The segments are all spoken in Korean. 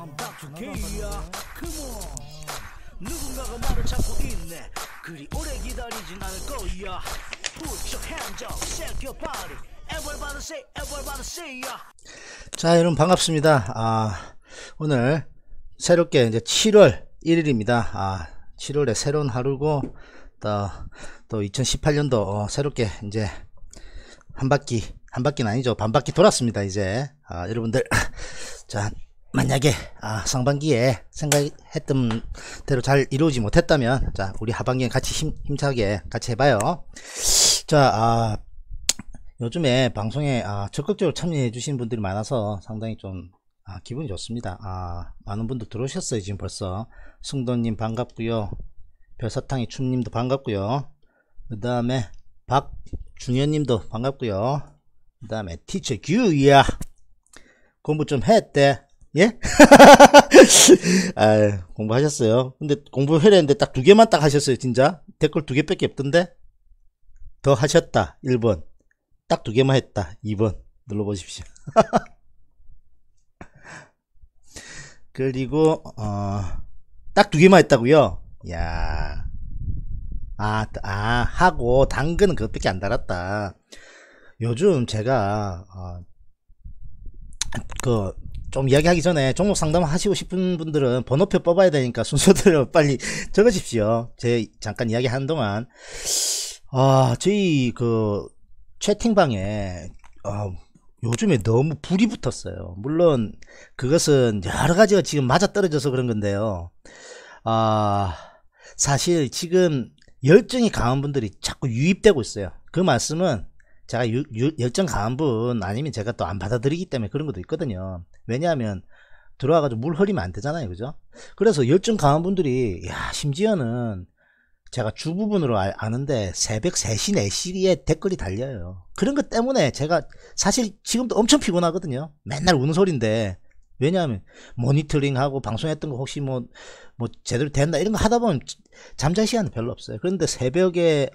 I'm b a k Come on 누군가가 나를 찾고 있네 그리 오래 기다리진 않을 거야 Put your hands up, shake your body Everybody say, everybody say ya 자 여러분 반갑습니다 아 오늘 새롭게 이제 7월 1일입니다 아 7월에 새로운 하루고 또, 또 2018년도 어, 새롭게 이제 한 바퀴 한 바퀴는 아니죠 반 바퀴 돌았습니다 이제 아, 여러분들 자 만약에 아, 상반기에 생각했던 대로 잘 이루지 못했다면 자 우리 하반기에 같이 힘, 힘차게 같이 해봐요 자 아, 요즘에 방송에 아, 적극적으로 참여해 주신 분들이 많아서 상당히 좀 아, 기분이 좋습니다 아 많은 분들 들어오셨어요 지금 벌써 승도님 반갑고요 별사탕이 춤님도 반갑고요 그 다음에 박중현님도 반갑고요 그 다음에 티처 규야 공부 좀 했대 예? 아, 공부하셨어요. 근데 공부해야되는데딱 두 개만 딱 하셨어요, 진짜. 댓글 두 개밖에 없던데? 더 하셨다, 1번. 딱 두 개만 했다, 2번. 눌러보십시오. 그리고, 어, 딱 두 개만 했다고요 야 아, 아, 하고, 당근은 그것밖에 안 달았다. 요즘 제가, 어, 그, 좀 이야기하기 전에 종목 상담 하시고 싶은 분들은 번호표 뽑아야 되니까 순서대로 빨리 적으십시오. 제 잠깐 이야기하는 동안 아 저희 그 채팅방에 아, 요즘에 너무 불이 붙었어요. 물론 그것은 여러 가지가 지금 맞아 떨어져서 그런 건데요. 아 사실 지금 열정이 강한 분들이 자꾸 유입되고 있어요. 그 말씀은 제가 유, 유, 열정 강한 분 아니면 제가 또 안 받아들이기 때문에 그런 것도 있거든요. 왜냐하면 들어와가지고 물 흐리면 안 되잖아요. 그죠? 그래서 열정 강한 분들이, 야, 심지어는 제가 주부분으로 아, 아는데 새벽 3시, 4시에 댓글이 달려요. 그런 것 때문에 제가 사실 지금도 엄청 피곤하거든요. 맨날 우는 소리인데 왜냐하면 모니터링하고 방송했던 거 혹시 뭐, 뭐 제대로 된다 이런 거 하다 보면 잠잘 시간은 별로 없어요. 그런데 새벽에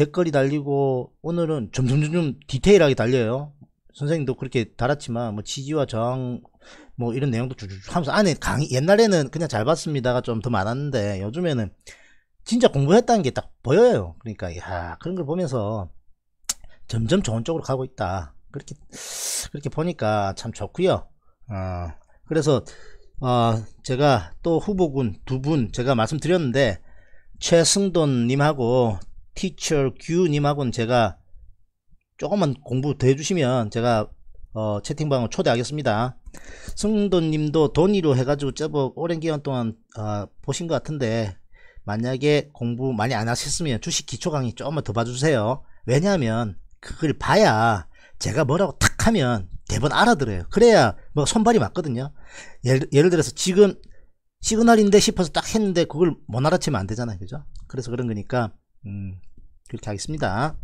댓글이 달리고 오늘은 점점점점 디테일하게 달려요. 선생님도 그렇게 달았지만 뭐 지지와 저항 뭐 이런 내용도 쭉쭉 하면서 안에 강의 옛날에는 그냥 잘 봤습니다가 좀 더 많았는데 요즘에는 진짜 공부했다는 게 딱 보여요. 그러니까 야 그런 걸 보면서 점점 좋은 쪽으로 가고 있다. 그렇게 그렇게 보니까 참 좋고요. 어, 그래서 어, 제가 또 후보군 두 분 제가 말씀드렸는데 최승돈님하고 티처 a 규 님하고는 제가 조금만 공부 더 해주시면 제가 어, 채팅방을 초대하겠습니다. 승도님도 돈이로 해가지고 제법 오랜 기간 동안 어, 보신 것 같은데 만약에 공부 많이 안 하셨으면 주식 기초 강의 조금만 더 봐주세요. 왜냐하면 그걸 봐야 제가 뭐라고 탁 하면 대본 알아들어요. 그래야 뭐 손발이 맞거든요. 예를, 예를 들어서 지금 시그널인데 싶어서 딱 했는데 그걸 못 알아채면 안 되잖아요. 그죠? 그래서 그런 거니까 음, 그렇게 하겠습니다.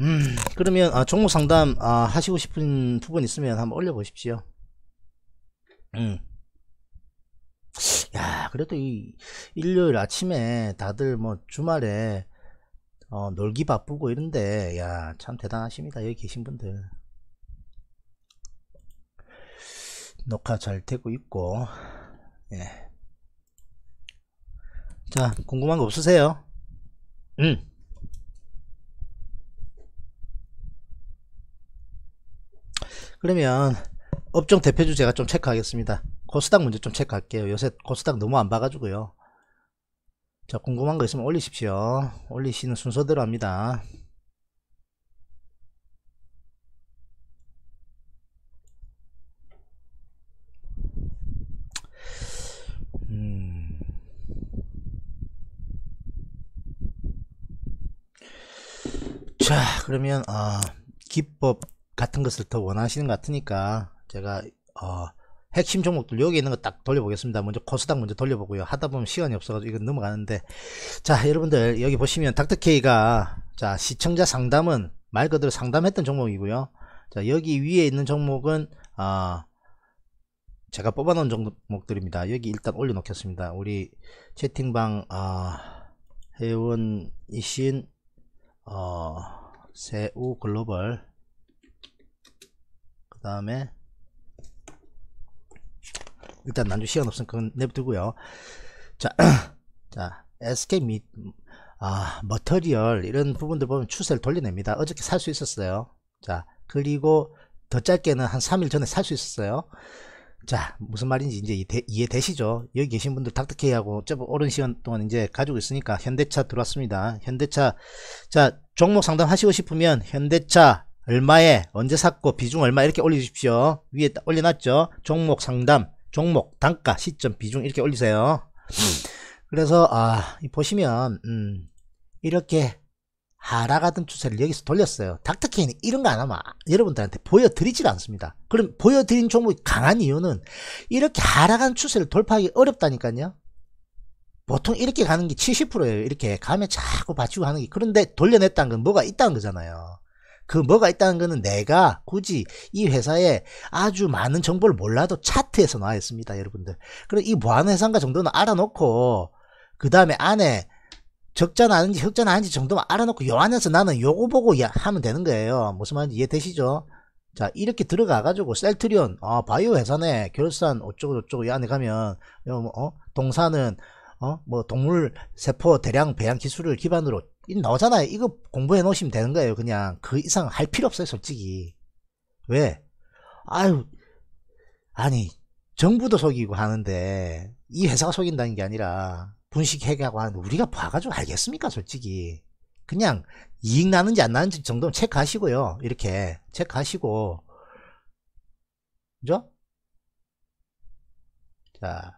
음, 그러면 아, 종목 상담 아, 하시고 싶은 부분 있으면 한번 올려보십시오. 음. 야, 그래도 이 일요일 아침에 다들 뭐 주말에 어, 놀기 바쁘고 이런데 야, 참 대단하십니다. 여기 계신 분들. 녹화 잘 되고 있고. 예. 자 궁금한 거 없으세요? 음. 그러면 업종 대표주 제가 좀 체크하겠습니다 코스닥 문제 좀 체크할게요 요새 코스닥 너무 안 봐가지고요 자 궁금한 거 있으면 올리십시오 올리시는 순서대로 합니다 자 그러면 어, 기법 같은 것을 더 원하시는 것 같으니까 제가 어, 핵심 종목들 여기 있는 거 딱 돌려보겠습니다 먼저 코스닥 먼저 돌려보고요 하다보면 시간이 없어가지고 이건 넘어가는데 자 여러분들 여기 보시면 닥터케이가 자 시청자 상담은 말 그대로 상담했던 종목이고요 자 여기 위에 있는 종목은 어, 제가 뽑아놓은 종목들입니다 여기 일단 올려놓겠습니다 우리 채팅방 어, 회원이신 어, 새우 글로벌 그 다음에 일단 난주 시간 없으면 그건 내 냅두고요 자, 자 SK 및 아, 머터리얼 이런 부분들 보면 추세를 돌려냅니다 어저께 살 수 있었어요 자 그리고 더 짧게는 한 3일 전에 살 수 있었어요 자 무슨 말인지 이제 이해되시죠 여기 계신 분들 닥터케이하고 어 제법 오랜 시간 동안 이제 가지고 있으니까 현대차 들어왔습니다 현대차 자 종목 상담하시고 싶으면 현대차 얼마에 언제 샀고 비중 얼마 이렇게 올리십시오 위에 올려놨죠 종목 상담 종목 단가 시점 비중 이렇게 올리세요 음. 그래서 아 보시면 음, 이렇게 하락하던 추세를 여기서 돌렸어요. 닥터케인이 이런 거 안 하면 여러분들한테 보여드리질 않습니다. 그럼 보여드린 종목이 강한 이유는 이렇게 하락한 추세를 돌파하기 어렵다니까요. 보통 이렇게 가는 게 70%예요. 이렇게 감에 자꾸 받치고 하는 게. 그런데 돌려냈다는 건 뭐가 있다는 거잖아요. 그 뭐가 있다는 거는 내가 굳이 이 회사에 아주 많은 정보를 몰라도 차트에서 나와 있습니다. 여러분들. 그럼고이 무한해상가 정도는 알아놓고 그 다음에 안에 적자 나는지 흑자 나는지 정도만 알아놓고 요 안에서 나는 요거 보고 야, 하면 되는 거예요. 무슨 말인지 이해되시죠? 자 이렇게 들어가가지고 셀트리온 아 바이오 회사네 결산 어쩌고 저쩌고 이 안에 가면 뭐, 어 동사는 어뭐 동물 세포 대량 배양 기술을 기반으로 이 나오잖아요 이거 공부해 놓으시면 되는 거예요 그냥 그 이상 할 필요 없어요 솔직히 왜 아유 아니 정부도 속이고 하는데 이 회사가 속인다는 게 아니라 분식회계하고 하는데 우리가 봐가지고 알겠습니까 솔직히 그냥 이익 나는지 안 나는지 그 정도는 체크하시고요 이렇게 체크하시고 그죠? 자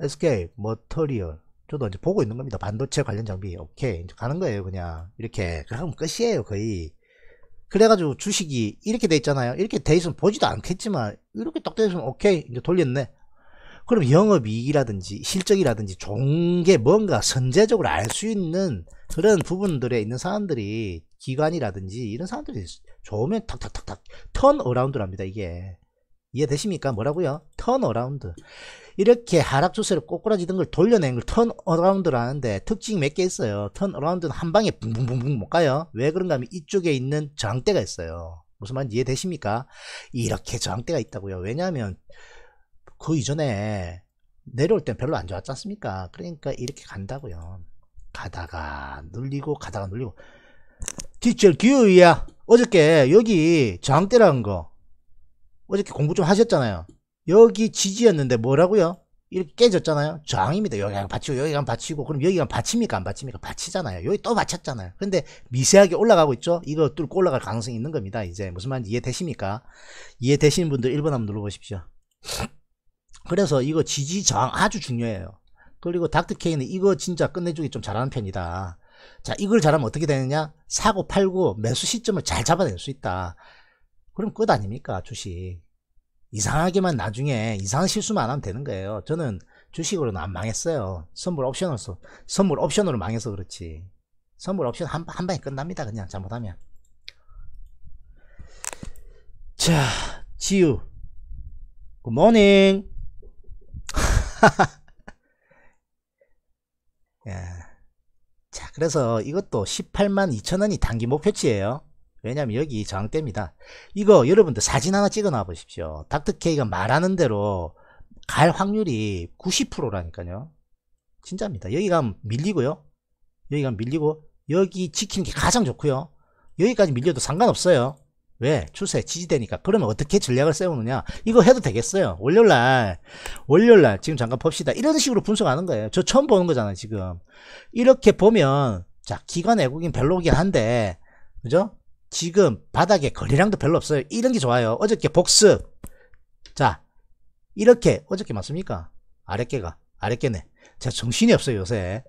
SK 머터리얼 저도 이제 보고 있는 겁니다 반도체 관련 장비 오케이 이제 가는 거예요 그냥 이렇게 그럼 끝이에요 거의 그래가지고 주식이 이렇게 돼 있잖아요 이렇게 돼 있으면 보지도 않겠지만 이렇게 딱 돼 있으면 오케이 이제 돌렸네 그럼 영업이익이라든지 실적이라든지 종계 뭔가 선제적으로 알 수 있는 그런 부분들에 있는 사람들이 기관이라든지 이런 사람들이 좋으면 탁탁탁탁 턴어라운드를 합니다 이게 이해되십니까? 뭐라고요? 턴어라운드 이렇게 하락 추세를 꼬꾸라지던 걸 돌려낸 걸 턴어라운드라는데 특징이 몇개 있어요 턴어라운드는 한 방에 붕붕붕붕 못 가요 왜 그런가 하면 이쪽에 있는 저항대가 있어요 무슨 말인지 이해되십니까? 이렇게 저항대가 있다고요 왜냐하면 그 이전에 내려올 땐 별로 안 좋았지 않습니까? 그러니까 이렇게 간다고요. 가다가 눌리고 가다가 눌리고 티첼 기우야 어저께 여기 저항대라는 거 어저께 공부 좀 하셨잖아요. 여기 지지였는데 뭐라고요? 이렇게 깨졌잖아요. 저항입니다. 여기 가 받치고 여기 가 받치고 그럼 여기가 받칩니까? 안 받칩니까? 받치잖아요. 여기 또 받쳤잖아요. 근데 미세하게 올라가고 있죠. 이거 뚫고 올라갈 가능성이 있는 겁니다. 이제 무슨 말인지 이해되십니까? 이해되시는 분들 1번 한번 눌러보십시오. 그래서 이거 지지 저항 아주 중요해요. 그리고 닥터케이는 이거 진짜 끝내주기 좀 잘하는 편이다. 자, 이걸 잘하면 어떻게 되느냐? 사고 팔고 매수 시점을 잘 잡아낼 수 있다. 그럼 끝 아닙니까? 주식. 이상하게만 나중에 이상한 실수만 안 하면 되는 거예요. 저는 주식으로는 안 망했어요. 선물 옵션으로, 선물 옵션으로 망해서 그렇지. 선물 옵션 한, 한 방에 끝납니다. 그냥 잘못하면. 자, 지유 굿모닝. 예. 자 그래서 이것도 18만 2천원이 단기 목표치예요 왜냐면 여기 저항대입니다 이거 여러분들 사진 하나 찍어 놔 보십시오 닥터케이가 말하는 대로 갈 확률이 90%라니까요 진짜입니다 여기 가 밀리고요 여기 가 밀리고 여기 지키는 게 가장 좋고요 여기까지 밀려도 상관없어요 왜? 추세 지지되니까. 그러면 어떻게 전략을 세우느냐? 이거 해도 되겠어요. 월요일날, 월요일날, 지금 잠깐 봅시다. 이런 식으로 분석하는 거예요. 저 처음 보는 거잖아요, 지금. 이렇게 보면, 자, 기관 외국인 별로긴 한데, 그죠? 지금 바닥에 거리량도 별로 없어요. 이런 게 좋아요. 어저께 복습. 자, 이렇게, 어저께 맞습니까? 아랫개가, 아랫개네. 제가 정신이 없어요, 요새.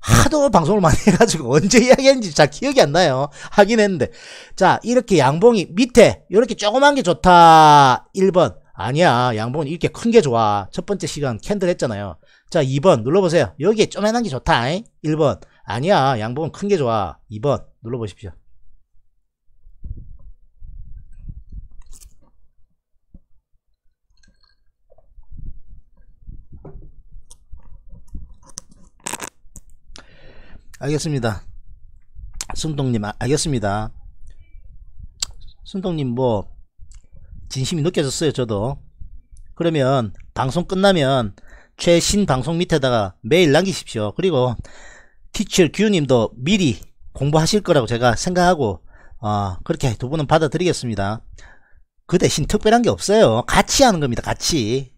하도 방송을 많이 해가지고 언제 이야기했는지 잘 기억이 안 나요. 하긴 했는데. 자, 이렇게 양봉이 밑에, 이렇게 조그만 게 좋다. 1번. 아니야. 양봉은 이렇게 큰 게 좋아. 첫 번째 시간 캔들 했잖아요. 자, 2번. 눌러보세요. 여기에 쪼매난 게 좋다. 1번. 아니야. 양봉은 큰 게 좋아. 2번. 눌러보십시오. 알겠습니다. 순동님, 아, 알겠습니다. 순동님, 뭐, 진심이 느껴졌어요, 저도. 그러면, 방송 끝나면, 최신 방송 밑에다가 메일 남기십시오. 그리고, 티칠 규님도 미리 공부하실 거라고 제가 생각하고, 어, 그렇게 두 분은 받아드리겠습니다. 그 대신 특별한 게 없어요. 같이 하는 겁니다, 같이.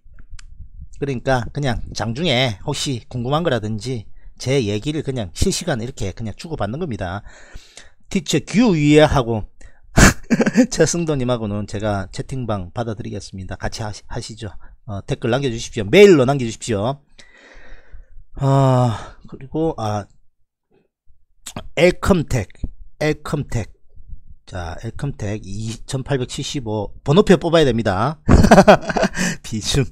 그러니까, 그냥 장중에 혹시 궁금한 거라든지, 제 얘기를 그냥 실시간 이렇게 그냥 주고받는 겁니다. 티처 규위해하고 최승도님하고는 제가 채팅방 받아드리겠습니다. 같이 하시, 죠 어, 댓글 남겨주십시오. 메일로 남겨주십시오. 아, 그리고, 아, 엘컴텍, 엘컴텍. 자, 엘컴텍 2875. 번호표 뽑아야 됩니다. 비중.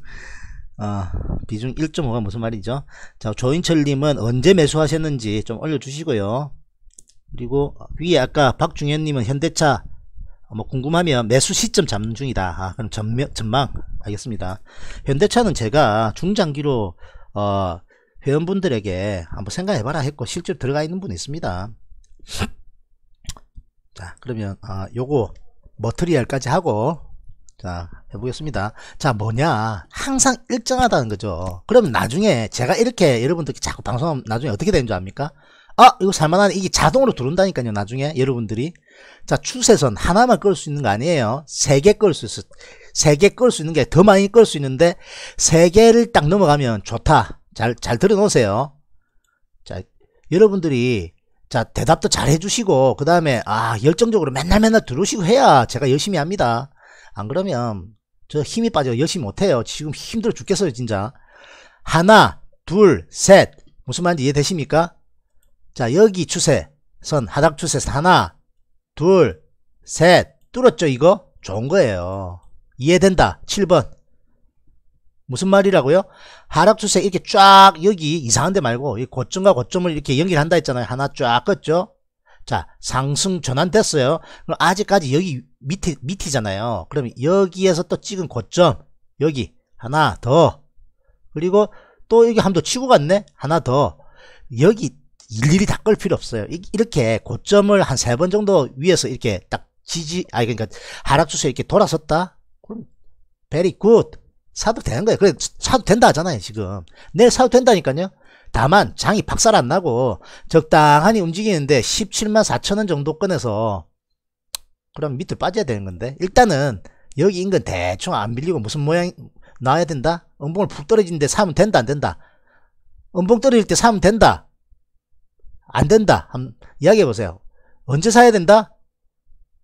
아, 비중 1.5가 무슨 말이죠? 자, 조인철님은 언제 매수하셨는지 좀 올려주시고요. 그리고 위에 아까 박중현님은 현대차 뭐 궁금하면 매수 시점 잡는 중이다. 아, 그럼 전면, 전망 알겠습니다. 현대차는 제가 중장기로 어, 회원분들에게 한번 생각해봐라 했고 실제로 들어가 있는 분이 있습니다. 자, 그러면 아, 요거 머트리얼까지 하고 자 해보겠습니다 자 뭐냐 항상 일정하다는 거죠 그럼 나중에 제가 이렇게 여러분들께 자꾸 방송하면 나중에 어떻게 되는 줄 압니까 아 이거 살만하네 이게 자동으로 들어온다니까요 나중에 여러분들이 자 추세선 하나만 끌 수 있는 거 아니에요 세 개 끌수 있어 세개 끌 수 있는 게 더 많이 끌 수 있는데 세 개를 딱 넘어가면 좋다 잘 잘 들어놓으세요 자 여러분들이 자 대답도 잘 해주시고 그 다음에 아 열정적으로 맨날 맨날 들어오시고 해야 제가 열심히 합니다 안 그러면 저 힘이 빠져 열심히 못해요. 지금 힘들어 죽겠어요 진짜. 하나 둘셋 무슨 말인지 이해되십니까? 자 여기 추세선 하락 추세선 하나 둘셋 뚫었죠 이거? 좋은 거예요. 이해된다. 7번 무슨 말이라고요? 하락 추세 이렇게 쫙 여기 이상한 데 말고 이 고점과 고점을 이렇게 연결한다 했잖아요. 하나 쫙 껐죠? 자, 상승 전환됐어요. 그럼 아직까지 여기 밑에, 밑이잖아요. 그럼 여기에서 또 찍은 고점, 여기 하나 더. 그리고 또 여기 함도 치고 갔네? 하나 더. 여기 일일이 다 끌 필요 없어요. 이렇게 고점을 한 세 번 정도 위에서 이렇게 딱 지지, 아니, 그러니까 하락 추세 이렇게 돌아섰다? 그럼 베리 굿. 사도 되는 거예요. 그래, 사도 된다 하잖아요, 지금. 내일 사도 된다니까요. 다만 장이 박살 안 나고 적당하니 움직이는데 17만 4천원 정도꺼내서 그럼 밑에 빠져야 되는 건데 일단은 여기 인근 대충 안 밀리고 무슨 모양 이 나와야 된다? 음봉을푹 떨어지는데 사면 된다 안 된다? 음봉 떨어질 때 사면 된다? 안 된다? 한번 이야기해 보세요. 언제 사야 된다?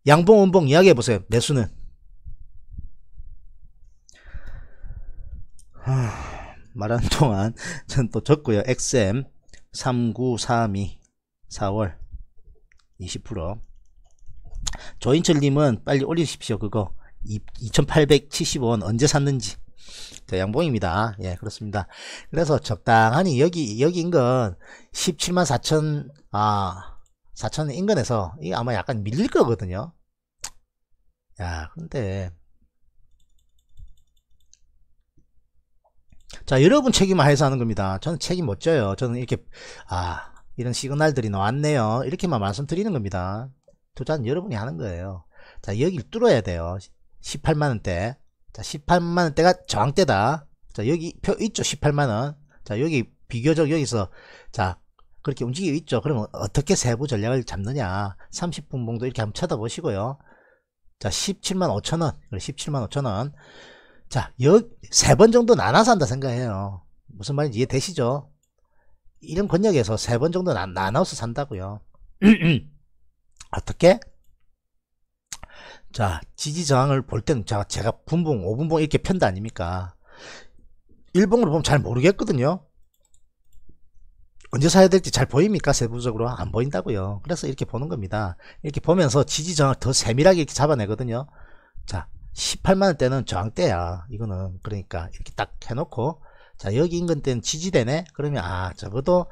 양봉 음봉 이야기해 보세요. 매수는. 하... 말하는 동안 전 또 적고요. XM 3932 4월 20% 조인철님은 빨리 올리십시오. 그거 2870원 언제 샀는지 저 양봉입니다. 예, 그렇습니다. 그래서 적당하니 여기, 여기인 건 17만 4천, 아, 4천 인근에서 이게 아마 약간 밀릴 거거든요. 야, 근데 자 여러분 책임 하해서 하는 겁니다 저는 책임 못 져요 저는 이렇게 아 이런 시그널들이 나왔네요 이렇게만 말씀드리는 겁니다 투자는 여러분이 하는 거예요 자 여기를 뚫어야 돼요 18만원대 자 18만원대가 저항대다 자 여기 표 있죠 18만원 자 여기 비교적 여기서 자 그렇게 움직이고 있죠 그러면 어떻게 세부 전략을 잡느냐 30분 봉도 이렇게 한번 쳐다보시고요 자 17만 5천원 17만 5천원 자, 세번 정도 나눠서 한다 생각해요. 무슨 말인지 이해되시죠? 이런 권역에서 세 번 정도 나, 나눠서 산다고요. 어떻게? 자, 지지저항을 볼 때는 제가, 제가 분봉, 5분봉 이렇게 편다 아닙니까? 일봉으로 보면 잘 모르겠거든요. 언제 사야 될지 잘 보입니까? 세부적으로 안 보인다고요. 그래서 이렇게 보는 겁니다. 이렇게 보면서 지지저항을 더 세밀하게 이렇게 잡아내거든요. 자, 18만원대는 저항대야 이거는 그러니까 이렇게 딱 해놓고 자 여기 인근 대는 지지대네 그러면 아 적어도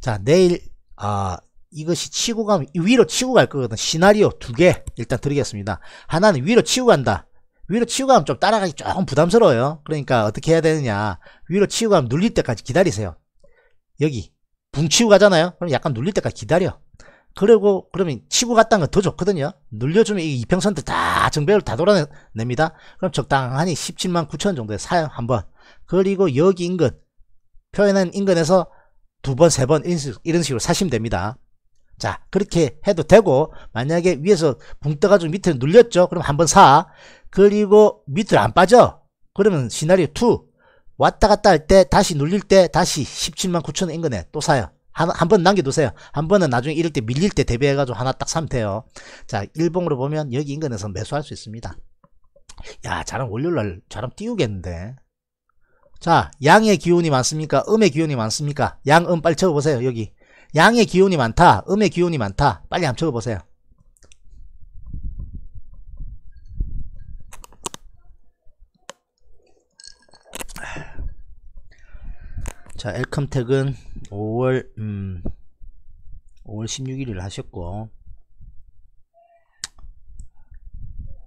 자 내일 아 이것이 치고 가면 위로 치고 갈 거거든 시나리오 두 개 일단 드리겠습니다 하나는 위로 치고 간다 위로 치고 가면 좀 따라가기 조금 부담스러워요 그러니까 어떻게 해야 되느냐 위로 치고 가면 눌릴 때까지 기다리세요 여기 붕 치고 가잖아요 그럼 약간 눌릴 때까지 기다려 그리고 그러면 치고 갔다는 건 더 좋거든요 눌려주면 이 이평선들 다 정배율 다 돌아냅니다 그럼 적당하니 17만 9천 정도에 사요 한번 그리고 여기 인근 표현한 인근에서 두번 세번 번 이런 식으로 사시면 됩니다 자 그렇게 해도 되고 만약에 위에서 붕 떠가지고 밑에 눌렸죠 그럼 한번 사 그리고 밑으로 안 빠져 그러면 시나리오 2 왔다 갔다 할 때 다시 눌릴 때 다시 17만 9천 인근에 또 사요 한번 남겨두세요. 한 번은 나중에 이럴 때 밀릴 때 대비해가지고 하나 딱 사면 돼요. 자, 일봉으로 보면 여기 인근에서 매수할 수 있습니다. 야, 자랑 월요일날 자랑 띄우겠는데. 자, 양의 기운이 많습니까? 음의 기운이 많습니까? 양, 음 빨리 쳐보세요 여기. 양의 기운이 많다, 음의 기운이 많다. 빨리 한번 적보세요 자 엘컴텍은 5월 음, 5월 16일을 하셨고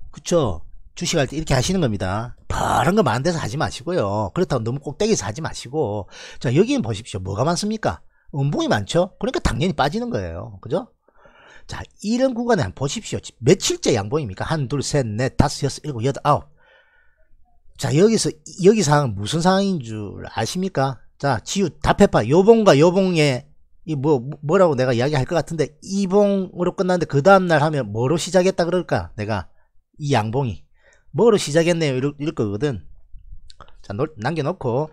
그쵸 주식할 때 이렇게 하시는 겁니다 다른 거 많은 데서 하지 마시고요 그렇다고 너무 꼭대기에서 하지 마시고 자 여기는 보십시오 뭐가 많습니까 음봉이 많죠 그러니까 당연히 빠지는 거예요 그죠 자 이런 구간에 한번 보십시오 며칠째 양봉입니까 한 둘 셋 넷 다섯 여섯 일곱 여덟 아홉 자 여기서 여기 상황 은 무슨 상황인 줄 아십니까 자, 지우 답해봐. 요봉과 요봉의 이 뭐, 뭐라고 내가 이야기할 것 같은데, 이봉으로 끝났는데, 그 다음날 하면 뭐로 시작했다 그럴까? 내가, 이 양봉이. 뭐로 시작했네요. 이럴, 이럴 거거든. 자, 놀, 남겨놓고,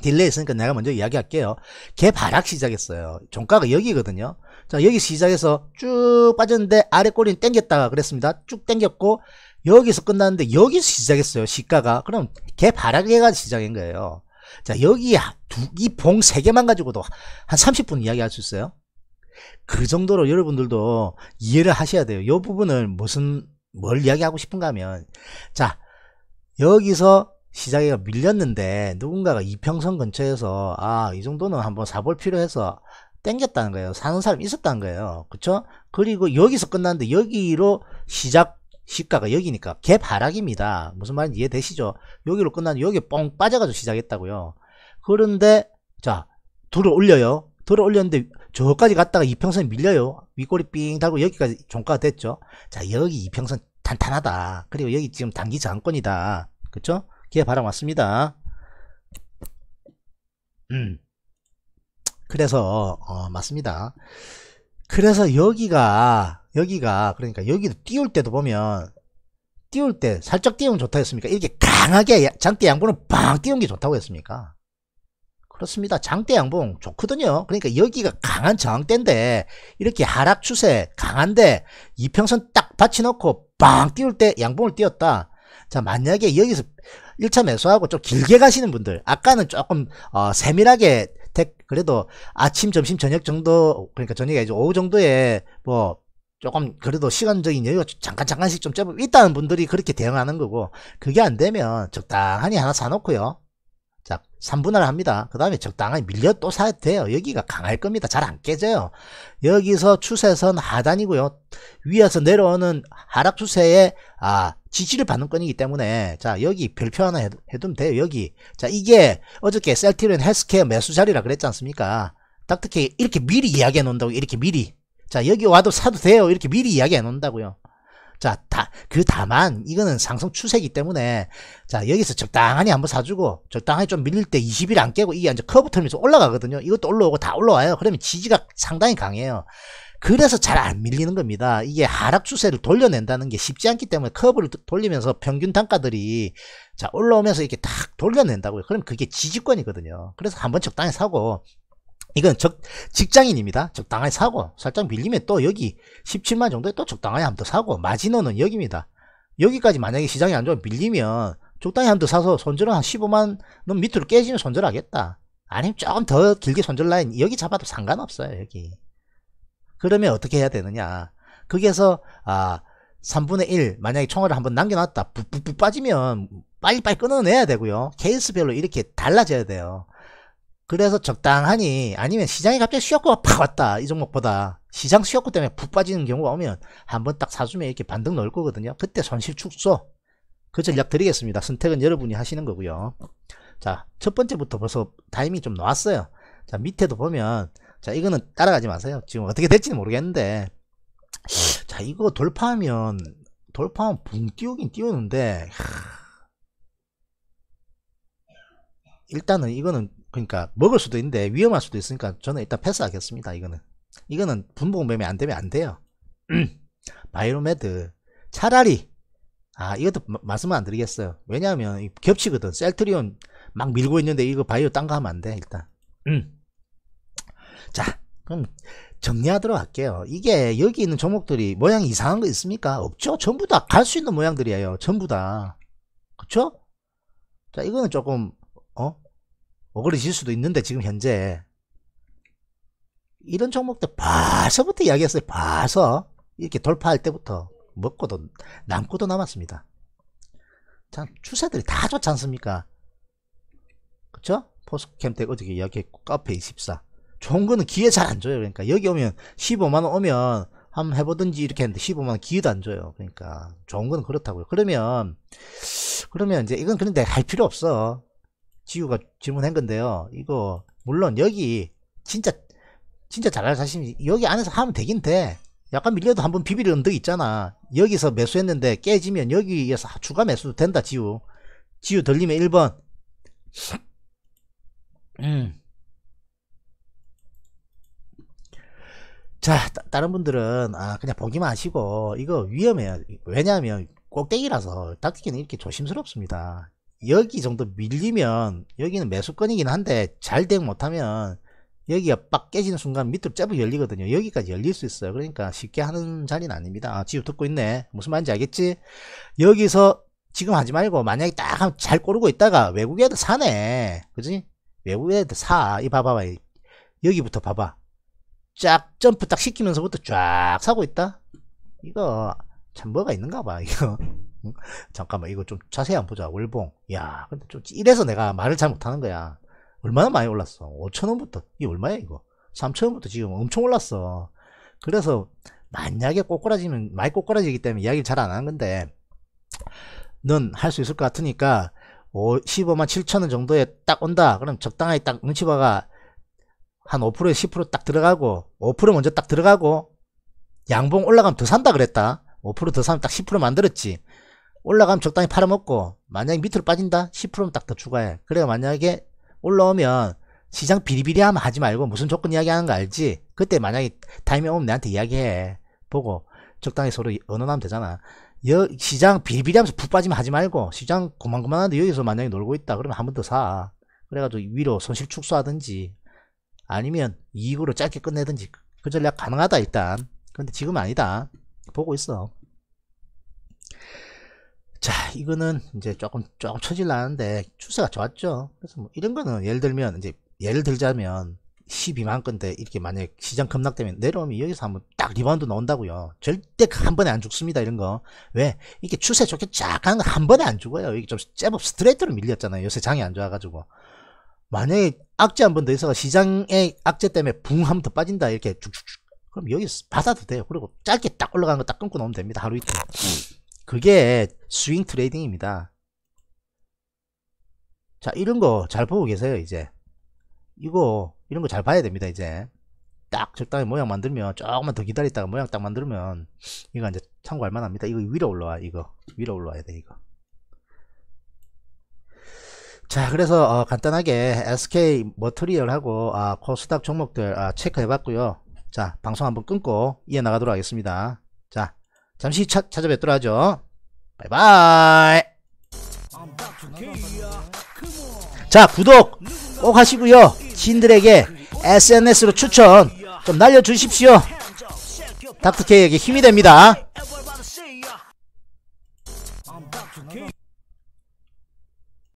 딜레이 있으니까 내가 먼저 이야기할게요. 개 바락 시작했어요. 종가가 여기거든요. 자, 여기 시작해서 쭉 빠졌는데, 아래 꼬리는 땡겼다가 그랬습니다. 쭉 땡겼고, 여기서 끝났는데, 여기서 시작했어요. 시가가. 그럼 개 바락에가 시작인 거예요. 자, 여기야. 두, 이봉세 개만 가지고도 한 30분 이야기할 수 있어요. 그 정도로 여러분들도 이해를 하셔야 돼요. 이 부분을 무슨, 뭘 이야기하고 싶은가 하면, 자, 여기서 시작해가 밀렸는데, 누군가가 이평선 근처에서, 아, 이 정도는 한번 사볼 필요해서 땡겼다는 거예요. 사는 사람이 있었다는 거예요. 그쵸? 그리고 여기서 끝났는데, 여기로 시작 시가가 여기니까 개발락입니다 무슨 말인지 이해되시죠? 여기로 끝나는 여기 뻥 빠져가지고 시작했다고요. 그런데 자 들어 올려요. 들어 올렸는데 저까지 갔다가 이평선 밀려요. 윗골이삥 달고 여기까지 종가가 됐죠. 자 여기 이평선 탄탄하다. 그리고 여기 지금 단기 장권이다. 그쵸? 개발 바람 왔습니다. 음. 그래서 어, 맞습니다. 그래서 여기가 여기가 그러니까 여기도 띄울 때도 보면 띄울 때 살짝 띄우면 좋다 했습니까? 이렇게 강하게 장대 양봉을 빵 띄운 게 좋다고 했습니까? 그렇습니다. 장대 양봉 좋거든요. 그러니까 여기가 강한 저항대인데 이렇게 하락 추세 강한데 이평선 딱 받쳐놓고 빵 띄울 때 양봉을 띄웠다. 자 만약에 여기서 1차 매수하고 좀 길게 가시는 분들 아까는 조금 어, 세밀하게 재택 그래도 아침 점심 저녁 정도 그러니까 저녁이 에제 오후 정도에 뭐 조금 그래도 시간적인 여유가 잠깐 잠깐씩 좀 있다는 분들이 그렇게 대응하는 거고 그게 안 되면 적당히 하나 사놓고요 자, 3분할 합니다. 그 다음에 적당하게 밀려 또 사야 돼요. 여기가 강할 겁니다. 잘 안 깨져요. 여기서 추세선 하단이고요. 위에서 내려오는 하락 추세에 아, 지지를 받는 건이기 때문에 자, 여기 별표 하나 해두면 돼요. 여기. 자, 이게 어저께 셀티른 헬스케어 매수 자리라 그랬지 않습니까? 딱딱히 이렇게 미리 이야기해 놓는다고 이렇게 미리. 자, 여기 와도 사도 돼요. 이렇게 미리 이야기해 놓는다고요. 자, 다, 그 다만, 이거는 상승 추세이기 때문에, 자, 여기서 적당하니 한번 사주고, 적당하니좀 밀릴 때 20일 안 깨고, 이게 이제 커브 털면서 올라가거든요. 이것도 올라오고 다 올라와요. 그러면 지지가 상당히 강해요. 그래서 잘 안 밀리는 겁니다. 이게 하락 추세를 돌려낸다는 게 쉽지 않기 때문에 커브를 돌리면서 평균 단가들이 자 올라오면서 이렇게 탁 돌려낸다고요. 그럼 그게 지지권이거든요. 그래서 한번 적당히 사고 이건 적, 직장인입니다. 적당하게 사고 살짝 밀리면 또 여기 17만 정도에 또 적당하게 한더 사고 마지노는 여기입니다. 여기까지 만약에 시장이 안 좋으면 밀리면 적당히 한더 사서 손절은 한 15만 원 밑으로 깨지면 손절하겠다. 아니면 조금 더 길게 손절 라인 여기 잡아도 상관없어요. 여기. 그러면 어떻게 해야 되느냐. 거기에서 아 3분의 1 만약에 총알을 한 번 남겨놨다 뿌뿌뿌 빠지면 빨리빨리 끊어내야 되고요. 케이스별로 이렇게 달라져야 돼요. 그래서 적당하니 아니면 시장이 갑자기 수었고가팍 왔다 이 종목보다 시장 수었고 때문에 푹 빠지는 경우가 오면 한번 딱 사주면 이렇게 반등 넣을 거거든요 그때 손실 축소 그 전략 드리겠습니다 선택은 여러분이 하시는 거고요 자 첫 번째부터 벌써 타이밍이 좀 나왔어요 자 밑에도 보면 자 이거는 따라가지 마세요 지금 어떻게 될지는 모르겠는데 자 이거 돌파하면 돌파하면 붕 띄우긴 띄우는데 일단은 이거는 그러니까 먹을 수도 있는데 위험할 수도 있으니까 저는 일단 패스하겠습니다. 이거는 이거는 분봉 매매 안 되면 안 돼요. 바이로메드 차라리 아 이것도 말씀은 안 드리겠어요. 왜냐하면 겹치거든. 셀트리온 막 밀고 있는데 이거 바이오 딴 거 하면 안돼 일단. 자 그럼 정리하도록 할게요. 이게 여기 있는 종목들이 모양이 이상한 거 있습니까? 없죠. 전부 다 갈 수 있는 모양들이에요. 전부 다. 그쵸? 자 이거는 조금 어 오그러질 수도 있는데 지금 현재 이런 종목들 봐서부터 이야기했어요. 봐서 이렇게 돌파할 때부터 먹고도 남고도 남았습니다. 참 추세들이 다 좋지 않습니까? 그쵸? 포스캠텍 어떻게 이야기했고 카페 24 좋은 거는 기회 잘 안 줘요. 그러니까 여기 오면 15만원 오면 한번 해보든지 이렇게 했는데 15만원 기회도 안 줘요. 그러니까 좋은 거는 그렇다고요. 그러면 그러면 이제 이건 그런데 할 필요 없어. 지우가 질문한 건데요. 이거 물론 여기 진짜 진짜 잘할 자신이 여기 안에서 하면 되긴 돼. 약간 밀려도 한번 비빌 비 언덕 있잖아. 여기서 매수했는데 깨지면 여기에서 추가 매수도 된다 지우. 지우 돌리면 1번. 음. 자다른 분들은 아 그냥 보기만 하시고 이거 위험해요. 왜냐하면 꼭대기라서 닥치기는 이렇게 조심스럽습니다. 여기 정도 밀리면 여기는 매수권이긴 한데 잘 대응 못하면 여기가 빡 깨지는 순간 밑으로 잽을 열리거든요 여기까지 열릴 수 있어요 그러니까 쉽게 하는 자리는 아닙니다 아지금 듣고 있네 무슨 말인지 알겠지 여기서 지금 하지 말고 만약에 딱 잘고르고 있다가 외국 애들 사네 그지 외국 애들 사이 봐봐봐 여기부터 봐봐 쫙 점프 딱 시키면서부터 쫙 사고 있다 이거 참 뭐가 있는가 봐 이거 잠깐만 이거 좀 자세히 안 보자 월봉 야 근데 좀 이래서 내가 말을 잘 못하는 거야 얼마나 많이 올랐어 5천원부터 이게 얼마야 이거 3천원부터 지금 엄청 올랐어 그래서 만약에 꼬꾸라지면 많이 꼬꾸라지기 때문에 이야기를 잘 안 하는 건데 넌 할 수 있을 것 같으니까 15만 7천원 정도에 딱 온다 그럼 적당하게 딱 눈치 봐가 한 5%에 10%딱 들어가고 5% 먼저 딱 들어가고 양봉 올라가면 더 산다 그랬다 5%더 사면 딱 10% 만들었지. 올라가면 적당히 팔아먹고 만약에 밑으로 빠진다 10%면 딱 더 추가해 그래가 만약에 올라오면 시장 비리비리하면 하지 말고 무슨 조건 이야기하는 거 알지 그때 만약에 타이밍 오면 나한테 이야기해 보고 적당히 서로 언어하면 되잖아 여, 시장 비리비리하면서 푹 빠지면 하지 말고 시장 고만고만한데 여기서 만약에 놀고 있다 그러면 한 번 더사 그래가지고 위로 손실 축소하든지 아니면 이익으로 짧게 끝내든지 그 전략 가능하다 일단 근데 지금 아니다 보고 있어 자 이거는 이제 조금 조금 처질나는데 추세가 좋았죠 그래서 뭐 이런 거는 예를 들면 이제 예를 들자면 12만 건데 이렇게 만약 에 시장 급락되면 내려오면 여기서 한번 딱 리바운드 나온다고요 절대 한 번에 안 죽습니다 이런 거 왜 이렇게 추세 좋게 쫙 가는 거한 번에 안 죽어요 이게 좀 제법 스트레이트로 밀렸잖아요 요새 장이 안 좋아가지고 만약에 악재 한 번 더있어서 시장의 악재 때문에 붕 하면 더 빠진다 이렇게 쭉쭉쭉 그럼 여기 서 받아도 돼요 그리고 짧게 딱 올라간 거 딱 끊고 나오면 됩니다 하루 이틀 그게 스윙 트레이딩입니다. 자, 이런 거 잘 보고 계세요, 이제. 이거, 이런 거 잘 봐야 됩니다, 이제. 딱 적당히 모양 만들면, 조금만 더 기다렸다가 모양 딱 만들면, 이거 이제 참고할 만합니다. 이거 위로 올라와, 이거. 위로 올라와야 돼, 이거. 자 그래서 어, 간단하게 SK 머터리얼하고 아, 코스닥 종목들 아, 체크해 봤고요 자 방송 한번 끊고 이어나가도록 하겠습니다 자 잠시 차, 찾아뵙도록 하죠. 바이바이. 자, 구독 꼭 하시고요. 지인들에게 SNS로 추천 좀 날려주십시오. 닥터케이에게 힘이 됩니다.